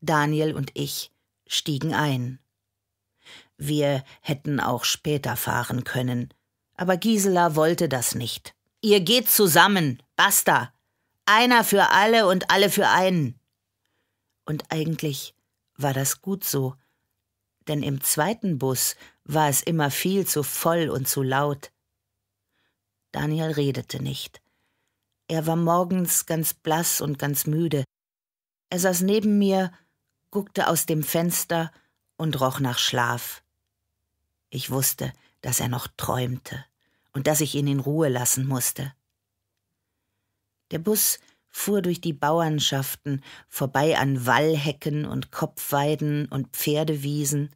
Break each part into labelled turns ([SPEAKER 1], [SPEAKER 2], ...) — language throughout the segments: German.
[SPEAKER 1] Daniel und ich stiegen ein. Wir hätten auch später fahren können, aber Gisela wollte das nicht. Ihr geht zusammen, basta. Einer für alle und alle für einen. Und eigentlich war das gut so, denn im zweiten Bus war es immer viel zu voll und zu laut. Daniel redete nicht. Er war morgens ganz blass und ganz müde. Er saß neben mir guckte aus dem Fenster und roch nach Schlaf. Ich wusste, dass er noch träumte und dass ich ihn in Ruhe lassen musste. Der Bus fuhr durch die Bauernschaften, vorbei an Wallhecken und Kopfweiden und Pferdewiesen.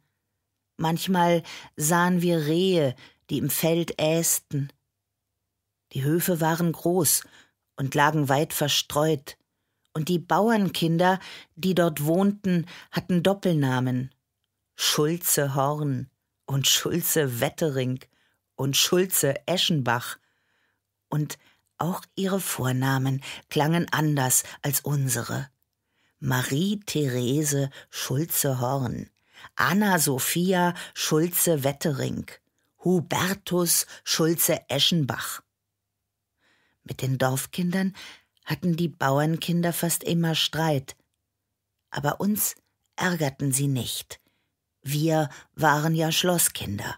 [SPEAKER 1] Manchmal sahen wir Rehe, die im Feld ästen. Die Höfe waren groß und lagen weit verstreut und die Bauernkinder, die dort wohnten, hatten Doppelnamen Schulze Horn und Schulze Wettering und Schulze Eschenbach. Und auch ihre Vornamen klangen anders als unsere. Marie-Therese Schulze Horn, Anna Sophia Schulze Wettering, Hubertus Schulze Eschenbach. Mit den Dorfkindern hatten die Bauernkinder fast immer Streit. Aber uns ärgerten sie nicht. Wir waren ja Schlosskinder.